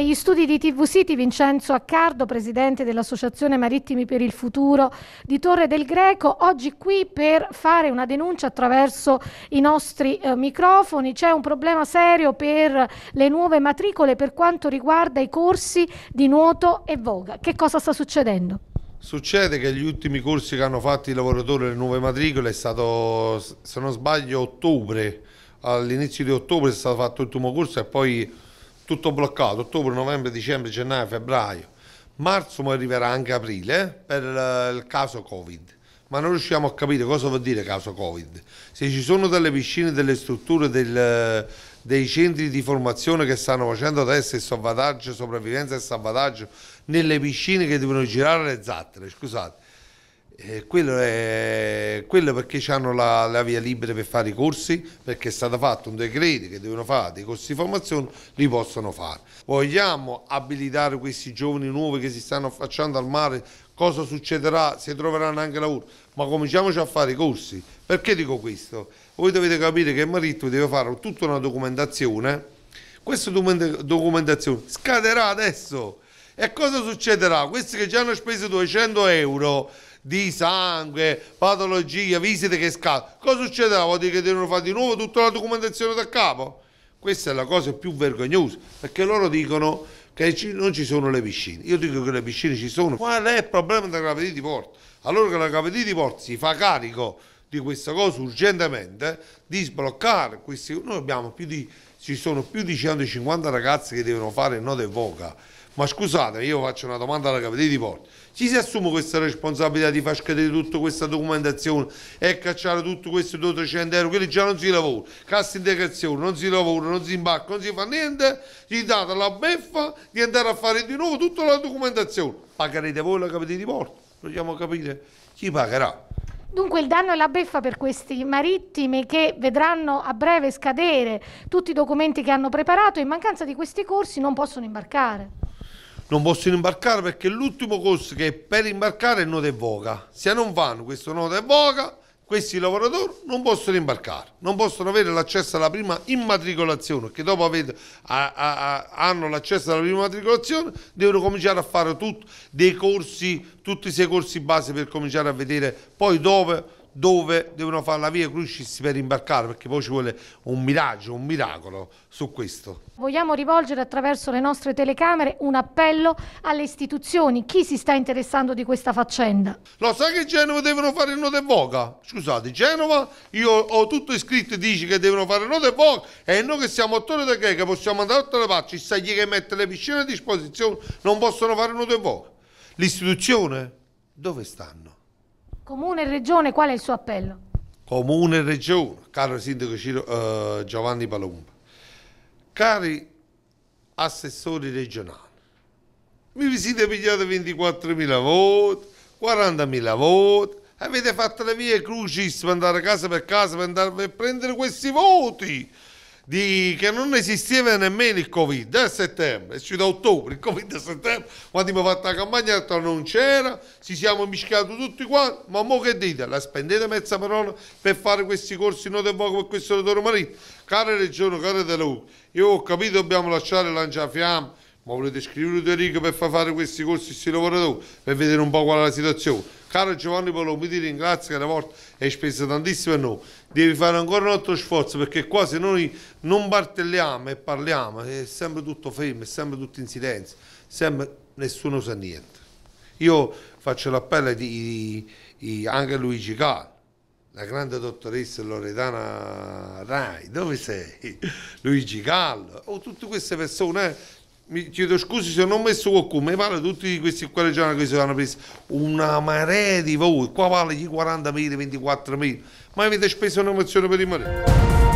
Negli studi di TV City Vincenzo Accardo, presidente dell'Associazione Marittimi per il Futuro di Torre del Greco, oggi qui per fare una denuncia attraverso i nostri eh, microfoni. C'è un problema serio per le nuove matricole per quanto riguarda i corsi di nuoto e voga. Che cosa sta succedendo? Succede che gli ultimi corsi che hanno fatto i lavoratori delle nuove matricole è stato, se non sbaglio, ottobre, all'inizio di ottobre è stato fatto l'ultimo corso e poi tutto bloccato, ottobre, novembre, dicembre, gennaio, febbraio, marzo, ma arriverà anche aprile eh, per il caso Covid. Ma non riusciamo a capire cosa vuol dire caso Covid. Se ci sono delle piscine, delle strutture, del, dei centri di formazione che stanno facendo adesso il salvataggio, sopravvivenza e salvataggio nelle piscine che devono girare le zattere, scusate, eh, quello, è, quello perché hanno la, la, via libera per fare i corsi, perché è stato fatto un decreto che devono fare dei corsi di formazione, li possono fare. Vogliamo abilitare questi giovani nuovi che si stanno affacciando al mare, cosa succederà se troveranno anche lavoro? Ma cominciamoci a fare i corsi. Perché dico questo? Voi dovete capire che il marito deve fare tutta una documentazione, questa documentazione scaderà adesso. E cosa succederà? Questi che già hanno speso 200 euro di sangue, patologia, visite che scadono. Cosa succederà? la dire che devono fare di nuovo tutta la documentazione da capo? Questa è la cosa più vergognosa, perché loro dicono che non ci sono le piscine. Io dico che le piscine ci sono. Qual è il problema della Capitì di Porto? Allora che la Capitì di Porto si fa carico di questa cosa urgentemente, di sbloccare questi... Noi abbiamo più di... ci sono più di 150 ragazzi che devono fare il nodo e voca ma scusate, io faccio una domanda alla capitale di porta. Chi si assume questa responsabilità di far scadere tutta questa documentazione e cacciare tutti questi 200 euro? Quelli già non si lavora, cassa integrazione, non si lavora, non si imbarca, non si fa niente. Gli date la beffa di andare a fare di nuovo tutta la documentazione. Pagherete voi la capitale di porta? Vogliamo capire chi pagherà. Dunque il danno e la beffa per questi marittimi che vedranno a breve scadere tutti i documenti che hanno preparato e in mancanza di questi corsi non possono imbarcare non possono imbarcare perché l'ultimo corso che è per imbarcare è il nodo e voga. Se non fanno questo nodo e voga, questi lavoratori non possono imbarcare, non possono avere l'accesso alla prima immatricolazione, che dopo avete, a, a, a, hanno l'accesso alla prima immatricolazione, devono cominciare a fare tut, dei corsi, tutti i sei corsi base per cominciare a vedere poi dove dove devono fare la via Crucis per imbarcare perché poi ci vuole un miraggio, un miracolo su questo. Vogliamo rivolgere attraverso le nostre telecamere un appello alle istituzioni, chi si sta interessando di questa faccenda? Lo sai che Genova devono fare il nodo e voga? Scusate, Genova, io ho tutto iscritto e dici che devono fare il nodo e voga e noi che siamo attori da Greca possiamo andare a tutte le parti, ci sta che mette le piscine a disposizione, non possono fare il nodo voca. voga. L'istituzione dove stanno? Comune e Regione, qual è il suo appello? Comune e Regione, caro Sindaco Ciro, eh, Giovanni Palomba, cari assessori regionali, mi siete pigliati 24.000 voti, 40.000 voti, avete fatto le vie crucis per andare casa per casa per, andare, per prendere questi voti di, che non esisteva nemmeno il Covid a eh, settembre, è uscito a ottobre, il Covid a settembre, quando abbiamo fatto la campagna non c'era, ci siamo mischiati tutti quanti, ma mo che dite? La spendete mezza parola per fare questi corsi non e poco per questo dottore Marino? Cara Regione, cara Della io ho capito dobbiamo lasciare Lanciafiamme, ma volete scrivere due righe per far fare questi corsi a questi lavoratori per vedere un po' qual è la situazione caro Giovanni Polo, mi ti ringrazio che una volta hai speso tantissimo a noi devi fare ancora un altro sforzo perché qua se noi non martelliamo e parliamo è sempre tutto fermo è sempre tutto in silenzio sempre nessuno sa niente io faccio l'appello anche a Luigi Cal la grande dottoressa Loredana Rai, dove sei? Luigi Gallo, o oh, tutte queste persone eh? mi chiedo scusi se non ho messo qualcuno, mi pare tutti questi qua squadreggiani che si hanno preso una marea di voi, qua vale gli 40.000, 24.000, ma avete speso una mozione per i mariti.